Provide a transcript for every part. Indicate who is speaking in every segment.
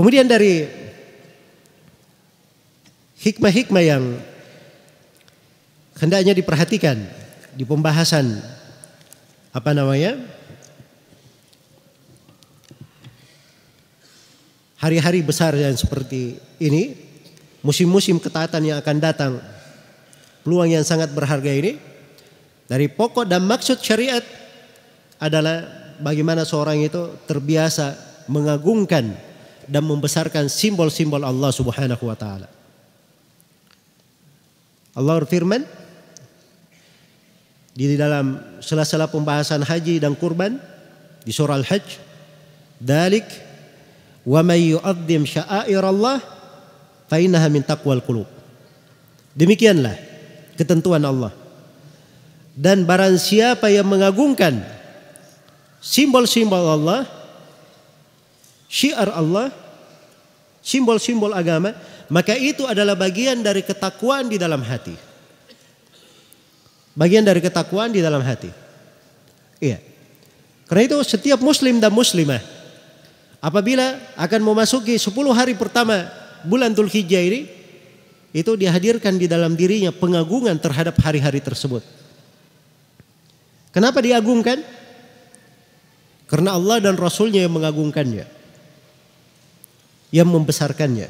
Speaker 1: Kemudian dari hikmah-hikmah yang hendaknya diperhatikan di pembahasan apa namanya hari-hari besar yang seperti ini musim-musim ketaatan yang akan datang. Peluang yang sangat berharga ini dari pokok dan maksud syariat adalah bagaimana seorang itu terbiasa mengagungkan dan membesarkan simbol-simbol Allah Subhanahu wa taala. Allah berfirman di dalam sela-sela pembahasan haji dan kurban di surah Al-Hajj, "Dalik wa may yu'azzim sya'air Allah" Fainaha min taqwal qulub. Demikianlah ketentuan Allah. Dan barang siapa yang mengagungkan simbol-simbol Allah, syiar Allah, simbol-simbol agama, maka itu adalah bagian dari ketakwaan di dalam hati. Bagian dari ketakwaan di dalam hati. Iya. Karena itu setiap muslim dan muslimah apabila akan memasuki 10 hari pertama bulan Hijjah ini itu dihadirkan di dalam dirinya pengagungan terhadap hari-hari tersebut. Kenapa diagungkan? Karena Allah dan Rasulnya yang mengagungkannya. Yang membesarkannya.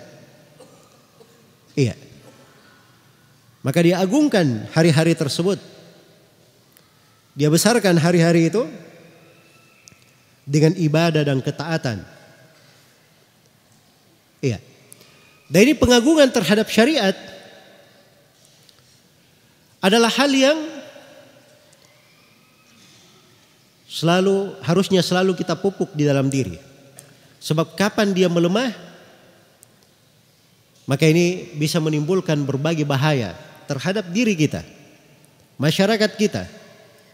Speaker 1: Iya. Maka dia agungkan hari-hari tersebut. Dia besarkan hari-hari itu dengan ibadah dan ketaatan. Iya. Dan ini pengagungan terhadap syariat adalah hal yang selalu harusnya selalu kita pupuk di dalam diri. Sebab kapan dia melemah, maka ini bisa menimbulkan berbagai bahaya terhadap diri kita, masyarakat kita,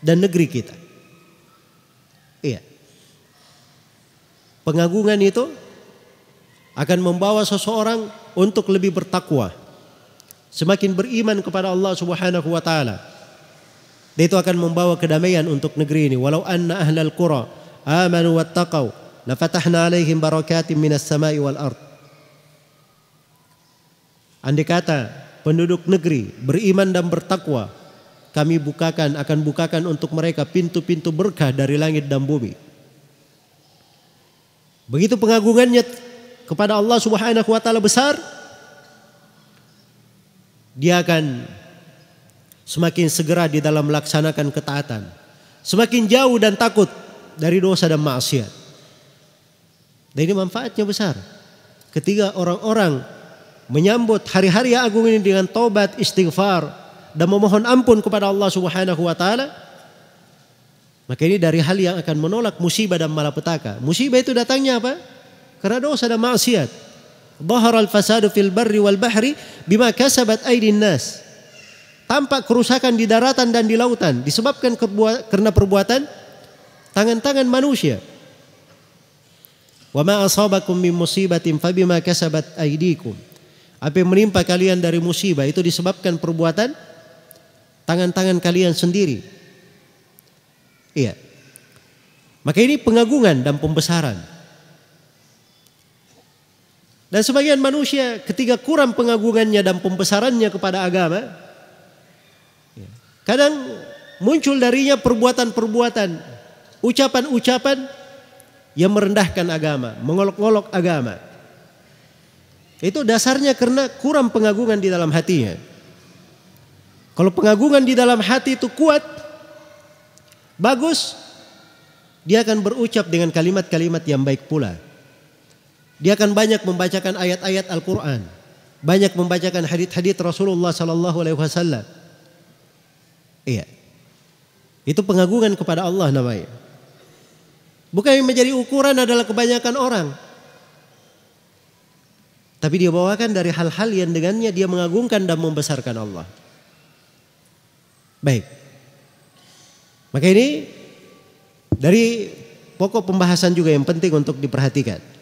Speaker 1: dan negeri kita. Iya. Pengagungan itu akan membawa seseorang untuk lebih bertakwa, semakin beriman kepada Allah Subhanahu wa taala. Dan itu akan membawa kedamaian untuk negeri ini. Walau anna ahlal qura amanu wattaqau fatahna alaihim barakatim minas samai wal ard. Andai kata penduduk negeri beriman dan bertakwa, kami bukakan akan bukakan untuk mereka pintu-pintu berkah dari langit dan bumi. Begitu pengagungannya kepada Allah Subhanahu wa taala besar, dia akan semakin segera di dalam melaksanakan ketaatan, semakin jauh dan takut dari dosa dan maksiat. Dan ini manfaatnya besar. Ketiga orang-orang menyambut hari-hari yang agung ini dengan tobat, istighfar dan memohon ampun kepada Allah Subhanahu wa taala, maka ini dari hal yang akan menolak musibah dan malapetaka. Musibah itu datangnya apa? Karena dosa dan maksiat. Dhahara al-fasadu fil barri wal bahri bima kasabat aydin nas. Tampak kerusakan di daratan dan di lautan disebabkan karena perbuatan tangan-tangan manusia. Wa ma asabakum min musibatin bima kasabat aydikum. Apa yang menimpa kalian dari musibah itu disebabkan perbuatan tangan-tangan kalian sendiri. Iya. Maka ini pengagungan dan pembesaran. Dan sebagian manusia ketika kurang pengagungannya dan pembesarannya kepada agama, kadang muncul darinya perbuatan-perbuatan, ucapan-ucapan yang merendahkan agama, mengolok-olok agama. Itu dasarnya karena kurang pengagungan di dalam hatinya. Kalau pengagungan di dalam hati itu kuat, bagus, dia akan berucap dengan kalimat-kalimat yang baik pula. Dia akan banyak membacakan ayat-ayat Al-Quran. Banyak membacakan hadith-hadith Rasulullah Sallallahu Alaihi Wasallam. Iya. Itu pengagungan kepada Allah namanya. Bukan yang menjadi ukuran adalah kebanyakan orang. Tapi dia bawakan dari hal-hal yang dengannya dia mengagungkan dan membesarkan Allah. Baik. Maka ini dari pokok pembahasan juga yang penting untuk diperhatikan.